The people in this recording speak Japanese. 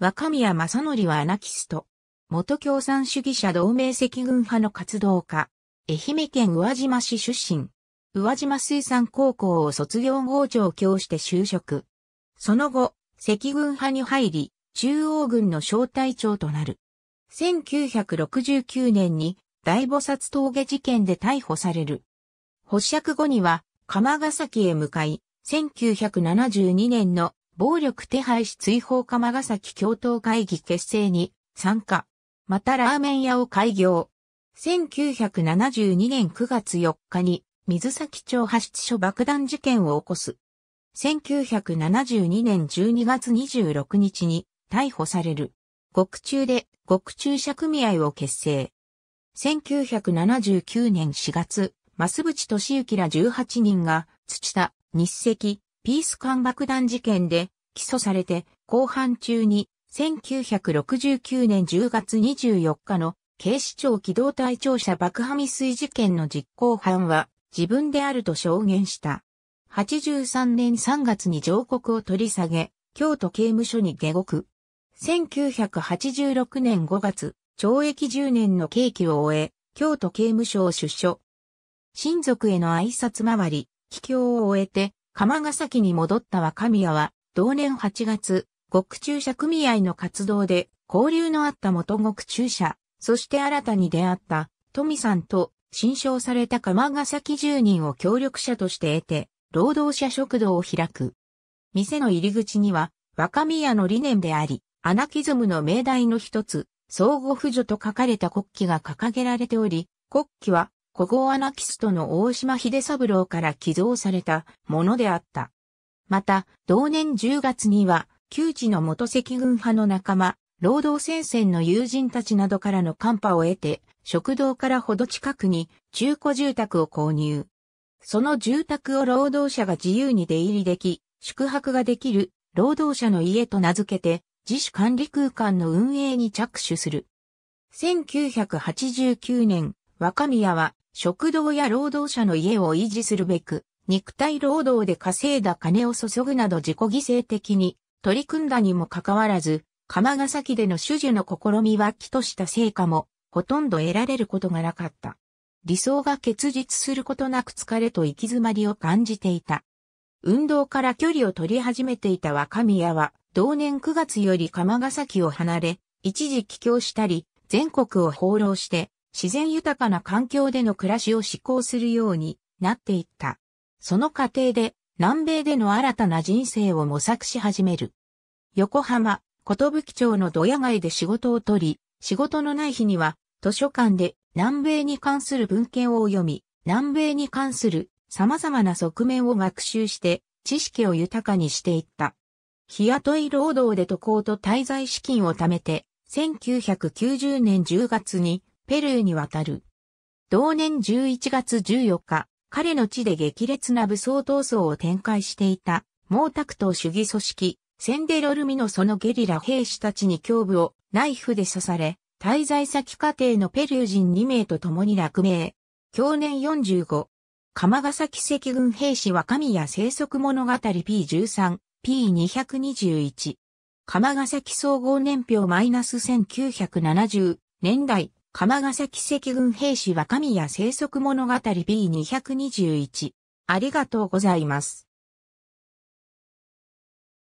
若宮正則はアナキスト。元共産主義者同盟赤軍派の活動家。愛媛県宇和島市出身。宇和島水産高校を卒業後上京して就職。その後、赤軍派に入り、中央軍の小隊長となる。1969年に大菩薩峠事件で逮捕される。保釈後には、鎌ヶ崎へ向かい、1972年の暴力手配し追放か長崎共闘会議結成に参加。またラーメン屋を開業。1972年9月4日に水崎町派出所爆弾事件を起こす。1972年12月26日に逮捕される。獄中で獄中者組合を結成。1979年4月、増渕敏幸ら18人が土田、日赤、ピース艦爆弾事件で起訴されて、後半中に1969年10月24日の警視庁機動隊庁舎爆破未遂事件の実行犯は自分であると証言した。83年3月に上告を取り下げ、京都刑務所に下獄。1986年5月、懲役10年の刑期を終え、京都刑務所を出所。親族への挨拶回り、帰郷を終えて、釜ヶ崎に戻った若宮は、同年8月、獄中社組合の活動で、交流のあった元獄中社、そして新たに出会った富さんと、新称された釜ヶ崎住人を協力者として得て、労働者食堂を開く。店の入り口には、若宮の理念であり、アナキズムの命題の一つ、相互扶助と書かれた国旗が掲げられており、国旗は古豪アナキストの大島秀三郎から寄贈されたものであった。また、同年10月には、旧知の元赤軍派の仲間、労働戦線の友人たちなどからの寒波を得て、食堂からほど近くに中古住宅を購入。その住宅を労働者が自由に出入りでき、宿泊ができる労働者の家と名付けて、自主管理空間の運営に着手する。1989年、若宮は食堂や労働者の家を維持するべく、肉体労働で稼いだ金を注ぐなど自己犠牲的に取り組んだにもかかわらず、鎌ヶ崎での主樹の試みは起とした成果も、ほとんど得られることがなかった。理想が結実することなく疲れと行き詰まりを感じていた。運動から距離を取り始めていた若宮は、同年9月より鎌ヶ崎を離れ、一時帰郷したり、全国を放浪して、自然豊かな環境での暮らしを志向するようになっていった。その過程で南米での新たな人生を模索し始める。横浜、ことぶき町の土屋街で仕事を取り、仕事のない日には図書館で南米に関する文献を読み、南米に関する様々な側面を学習して知識を豊かにしていった。日雇い労働で渡航と滞在資金を貯めて、1990年10月にペルーに渡る。同年11月14日、彼の地で激烈な武装闘争を展開していた、毛沢東主義組織、センデロルミのそのゲリラ兵士たちに胸部をナイフで刺され、滞在先家庭のペルー人2名と共に落命。去年45、鎌ヶ崎赤軍兵士若宮生息物語 P13、P221。鎌ヶ崎総合年表マイナス1970年代、鎌ヶ崎赤軍兵士は神谷生息物語 B221。ありがとうございます。